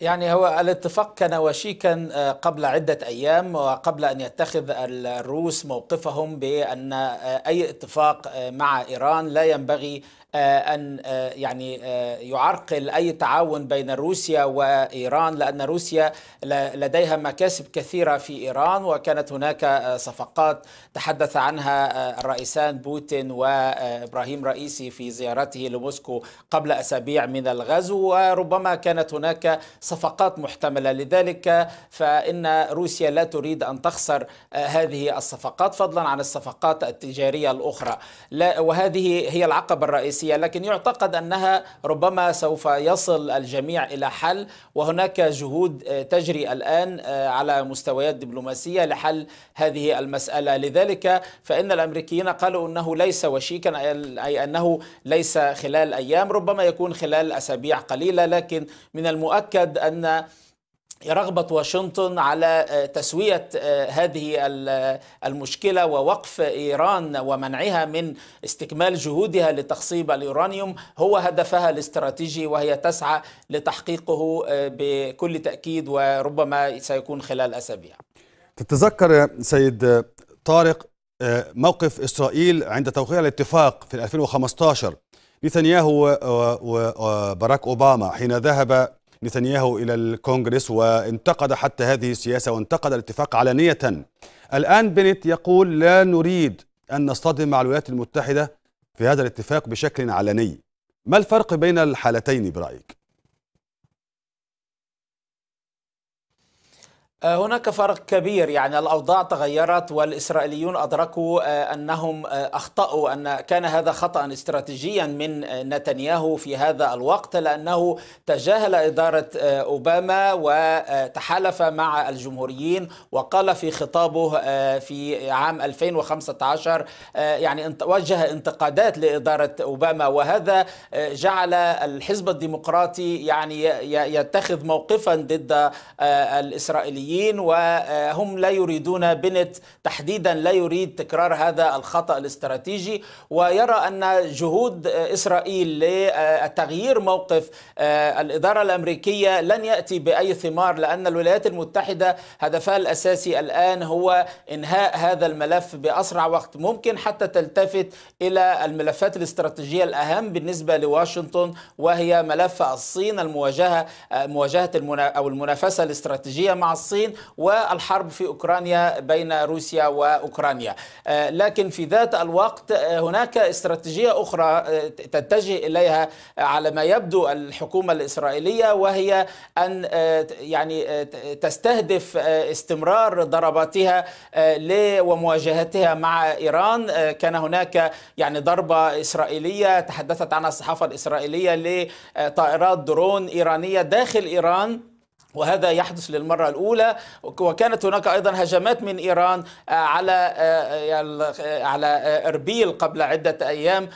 يعني هو الاتفاق كان وشيكا آه، قبل عدة أيام وقبل أن يتخذ الروس موقفهم بأن آه، أي اتفاق آه، مع إيران لا ينبغي أن يعني يعرقل أي تعاون بين روسيا وإيران لأن روسيا لديها مكاسب كثيرة في إيران وكانت هناك صفقات تحدث عنها الرئيسان بوتين وإبراهيم رئيسي في زيارته لموسكو قبل أسابيع من الغزو وربما كانت هناك صفقات محتملة لذلك فإن روسيا لا تريد أن تخسر آه، هذه الصفقات فضلا عن الصفقات التجارية الأخرى لا وهذه هي العقبة الرئيسية لكن يعتقد أنها ربما سوف يصل الجميع إلى حل وهناك جهود آه، تجري الآن آه، على مستويات دبلوماسية لحل هذه المسألة لذلك فإن الأمريكيين قالوا أنه ليس وشيكا أي أنه ليس خلال أيام ربما يكون خلال أسابيع قليلة لكن من المؤكد اعتقد ان رغبة واشنطن على آه، تسوية آه، هذه آه، المشكلة ووقف إيران ومنعها من استكمال جهودها لتخصيب اليورانيوم هو هدفها الاستراتيجي وهي تسعى لتحقيقه بكل تأكيد وربما سيكون خلال أسابيع تتذكر سيد طارق موقف إسرائيل عند توقيع الاتفاق في 2015 نتنياهو وباراك أوباما حين ذهب نتنياهو إلى الكونجرس وانتقد حتى هذه السياسة وانتقد الاتفاق علنيه الآن بنت يقول لا نريد أن نصطدم مع الولايات المتحدة في هذا الاتفاق بشكل علني ما الفرق بين الحالتين برأيك؟ آه، هناك فرق كبير يعني الاوضاع تغيرت والاسرائيليون ادركوا آه، انهم آه، اخطاوا ان كان هذا خطا استراتيجيا من نتنياهو في هذا الوقت لانه تجاهل اداره اوباما وتحالف مع الجمهوريين وقال في خطابه في عام 2015 يعني وجه انتقادات لاداره اوباما وهذا جعل الحزب الديمقراطي يعني يتخذ موقفا ضد الاسرائيليين السوريين وهم لا يريدون بنت تحديدا لا يريد تكرار هذا الخطأ الاستراتيجي ويرى أن جهود إسرائيل لتغيير موقف آه، الإدارة الأمريكية لن يأتي بأي ثمار لأن الولايات المتحدة هدفها الأساسي الآن هو إنهاء هذا الملف بأسرع وقت ممكن حتى تلتفت إلى الملفات الاستراتيجية الأهم بالنسبة لواشنطن وهي ملف الصين المواجهة آه، مواجهة أو المنافسة الاستراتيجية مع الصين الصين والحرب في أوكرانيا بين روسيا وأوكرانيا آه، لكن في ذات الوقت آه، هناك استراتيجية أخرى آه، تتجه إليها على ما يبدو الحكومة الإسرائيلية وهي أن يعني تستهدف استمرار ضرباتها ومواجهتها مع إيران كان هناك يعني ضربة إسرائيلية تحدثت عنها الصحافة الإسرائيلية لطائرات درون إيرانية داخل إيران وهذا يحدث للمرة الأولى وكانت هناك أيضا هجمات من إيران آه، على آه، آه، على إربيل قبل عدة أيام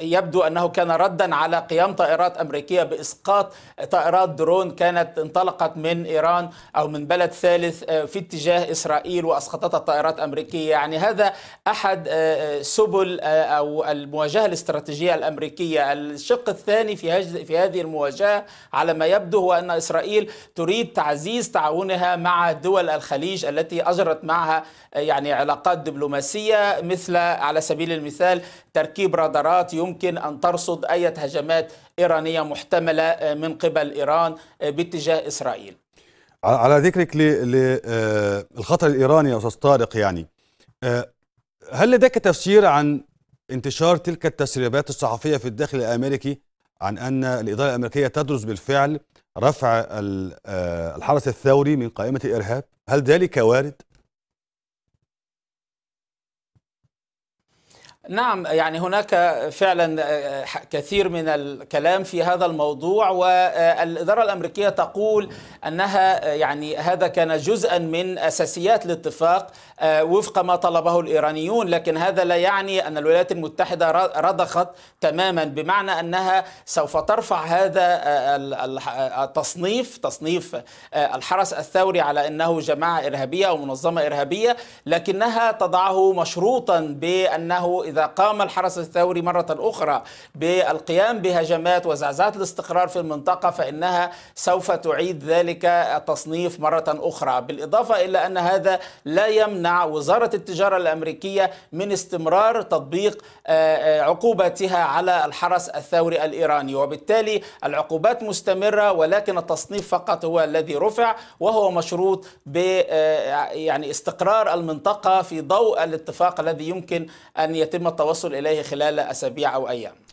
يبدو أنه كان ردا على قيام طائرات أمريكية بإسقاط طائرات درون كانت انطلقت من إيران أو من بلد ثالث في اتجاه إسرائيل وأسقطتها الطائرات أمريكية يعني هذا أحد سبل أو المواجهة الاستراتيجية الأمريكية الشق الثاني في في هذه المواجهة على ما يبدو هو أن إسرائيل تريد تعزيز تعاونها مع دول الخليج التي أجرت معها يعني علاقات دبلوماسية مثل على سبيل المثال تركيب رادارات يمكن أن ترصد أي هجمات إيرانية محتملة من قبل إيران باتجاه إسرائيل على ذكرك للخطر آه، الإيراني يا أستاذ طارق يعني آه، هل لديك تفسير عن انتشار تلك التسريبات الصحفية في الداخل الأمريكي عن أن الإدارة الأمريكية تدرس بالفعل رفع آه، الحرس الثوري من قائمة الإرهاب هل ذلك وارد؟ نعم يعني هناك فعلا آه، آه، كثير من الكلام في هذا الموضوع والإدارة آه، الأمريكية تقول أنها يعني هذا كان جزءا من أساسيات الاتفاق وفق ما طلبه الإيرانيون لكن هذا لا يعني أن الولايات المتحدة رضخت تماما بمعنى أنها سوف ترفع هذا التصنيف تصنيف الحرس الثوري على أنه جماعة إرهابية أو منظمة إرهابية لكنها تضعه مشروطا بأنه إذا إذا قام الحرس الثوري مرة أخرى بالقيام بهجمات وزعزعة الاستقرار في المنطقة فإنها سوف تعيد ذلك التصنيف مرة أخرى بالإضافة إلى أن هذا لا يمنع وزارة التجارة الأمريكية من استمرار تطبيق آه، آه، عقوباتها على الحرس الثوري الإيراني وبالتالي العقوبات مستمرة ولكن التصنيف فقط هو الذي رفع وهو مشروط ب آه، يعني استقرار المنطقة في ضوء الاتفاق الذي يمكن أن يتم يتم التوصل إليه خلال أسابيع أو أيام